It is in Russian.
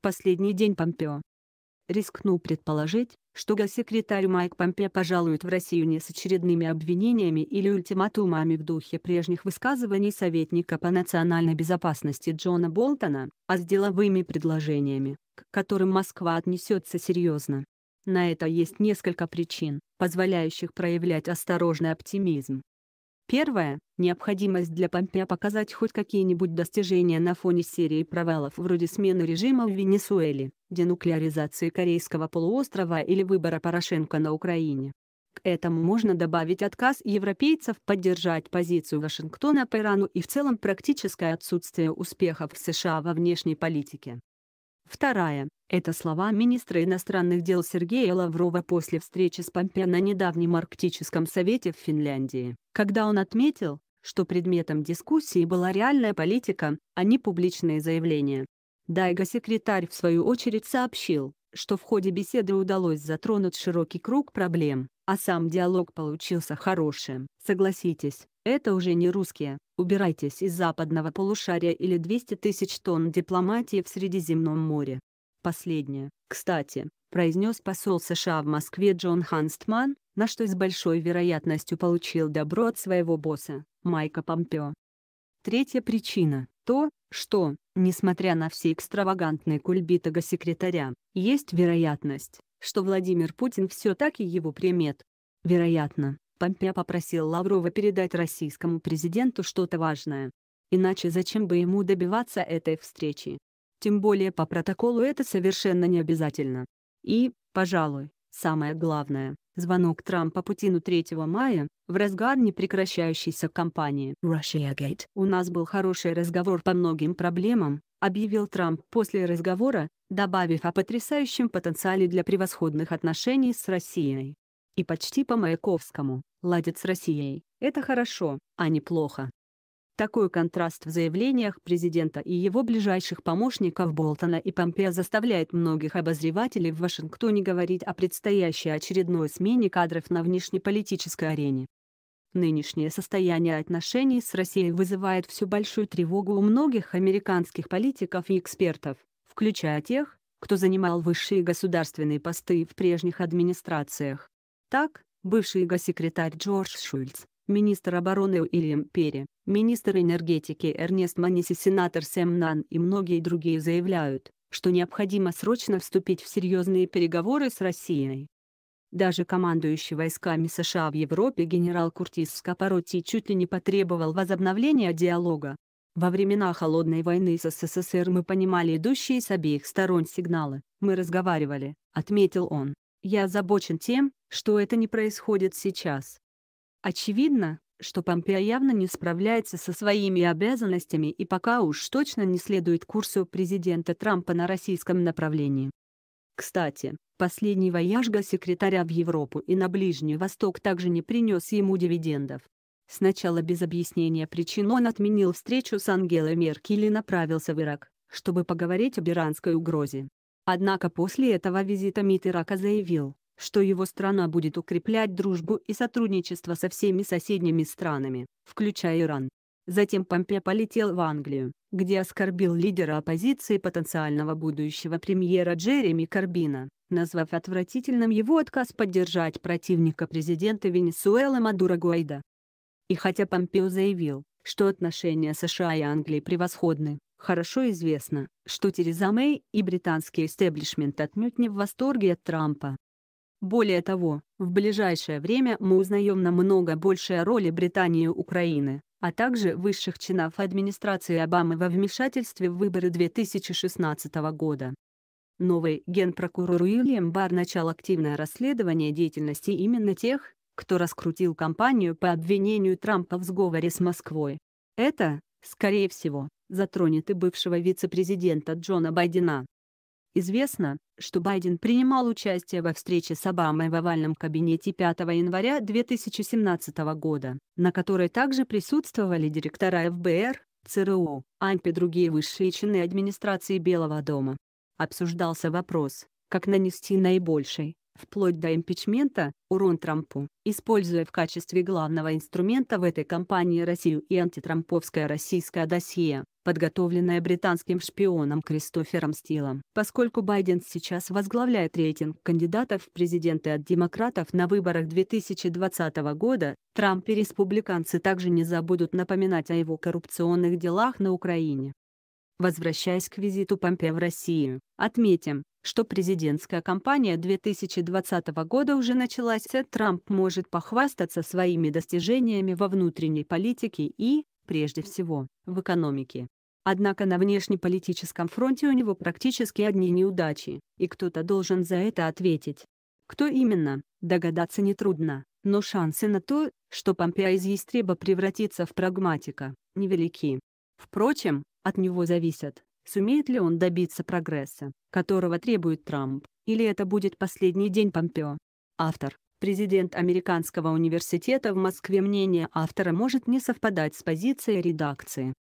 последний день Помпео. Рискну предположить, что госсекретарь Майк Помпео пожалует в Россию не с очередными обвинениями или ультиматумами в духе прежних высказываний советника по национальной безопасности Джона Болтона, а с деловыми предложениями, к которым Москва отнесется серьезно. На это есть несколько причин, позволяющих проявлять осторожный оптимизм. Первое – необходимость для Помпея показать хоть какие-нибудь достижения на фоне серии провалов вроде смены режима в Венесуэле, денуклеаризации Корейского полуострова или выбора Порошенко на Украине. К этому можно добавить отказ европейцев поддержать позицию Вашингтона по Ирану и в целом практическое отсутствие успехов США во внешней политике. Вторая – это слова министра иностранных дел Сергея Лаврова после встречи с Помпео на недавнем Арктическом совете в Финляндии, когда он отметил, что предметом дискуссии была реальная политика, а не публичные заявления. Дайго-секретарь в свою очередь сообщил, что в ходе беседы удалось затронуть широкий круг проблем, а сам диалог получился хорошим. Согласитесь, это уже не русские, убирайтесь из западного полушария или 200 тысяч тонн дипломатии в Средиземном море. Последнее, кстати, произнес посол США в Москве Джон Ханстман, на что с большой вероятностью получил добро от своего босса, Майка Помпео. Третья причина – то, что, несмотря на все экстравагантные кульбиты госсекретаря, есть вероятность, что Владимир Путин все-таки его примет. Вероятно, Помпео попросил Лаврова передать российскому президенту что-то важное. Иначе зачем бы ему добиваться этой встречи? Тем более по протоколу это совершенно не обязательно. И, пожалуй, самое главное, звонок Трампа Путину 3 мая, в разгар непрекращающейся кампании «Russia Gate». У нас был хороший разговор по многим проблемам, объявил Трамп после разговора, добавив о потрясающем потенциале для превосходных отношений с Россией. И почти по Маяковскому, ладят с Россией, это хорошо, а не плохо. Такой контраст в заявлениях президента и его ближайших помощников Болтона и Помпея заставляет многих обозревателей в Вашингтоне говорить о предстоящей очередной смене кадров на внешнеполитической арене. Нынешнее состояние отношений с Россией вызывает всю большую тревогу у многих американских политиков и экспертов, включая тех, кто занимал высшие государственные посты в прежних администрациях. Так, бывший госсекретарь Джордж Шульц, министр обороны Уильям Перри, министр энергетики Эрнест Манис и сенатор Сэм Нан и многие другие заявляют, что необходимо срочно вступить в серьезные переговоры с Россией. Даже командующий войсками США в Европе генерал Куртис Скапороти чуть ли не потребовал возобновления диалога. Во времена Холодной войны с СССР мы понимали идущие с обеих сторон сигналы, мы разговаривали, отметил он. Я озабочен тем, что это не происходит сейчас. Очевидно, что Помпео явно не справляется со своими обязанностями и пока уж точно не следует курсу президента Трампа на российском направлении. Кстати, последний вояжга секретаря в Европу и на Ближний Восток также не принес ему дивидендов. Сначала без объяснения причин он отменил встречу с Ангелой Меркель и направился в Ирак, чтобы поговорить об иранской угрозе. Однако после этого визита МИД Ирака заявил, что его страна будет укреплять дружбу и сотрудничество со всеми соседними странами, включая Иран, Затем Помпе полетел в Англию, где оскорбил лидера оппозиции потенциального будущего премьера Джереми Карбина, назвав отвратительным его отказ поддержать противника президента Венесуэлы Мадура Гуайда. И хотя Помпео заявил, что отношения США и Англии превосходны, хорошо известно, что Тереза Мэй и британский истеблишмент отнюдь не в восторге от Трампа. Более того, в ближайшее время мы узнаем намного больше о роли Британии и Украины, а также высших чинов администрации Обамы во вмешательстве в выборы 2016 года. Новый генпрокурор Уильям Бар начал активное расследование деятельности именно тех, кто раскрутил кампанию по обвинению Трампа в сговоре с Москвой. Это, скорее всего, затронет и бывшего вице-президента Джона Байдена. Известно, что Байден принимал участие во встрече с Обамой в овальном кабинете 5 января 2017 года, на которой также присутствовали директора ФБР, ЦРУ, АНП и другие высшие чины администрации Белого дома. Обсуждался вопрос, как нанести наибольший вплоть до импичмента, урон Трампу, используя в качестве главного инструмента в этой кампании Россию и антитрамповское российское досье, подготовленное британским шпионом Кристофером Стилом. Поскольку Байден сейчас возглавляет рейтинг кандидатов в президенты от демократов на выборах 2020 года, Трамп и республиканцы также не забудут напоминать о его коррупционных делах на Украине. Возвращаясь к визиту Помпео в Россию, отметим, что президентская кампания 2020 года уже началась, Трамп может похвастаться своими достижениями во внутренней политике и, прежде всего, в экономике. Однако на внешнеполитическом фронте у него практически одни неудачи, и кто-то должен за это ответить. Кто именно, догадаться нетрудно, но шансы на то, что Помпео из естреба превратится в прагматика, невелики. Впрочем, от него зависят, Сумеет ли он добиться прогресса, которого требует Трамп, или это будет последний день Помпео? Автор, президент Американского университета в Москве мнение автора может не совпадать с позицией редакции,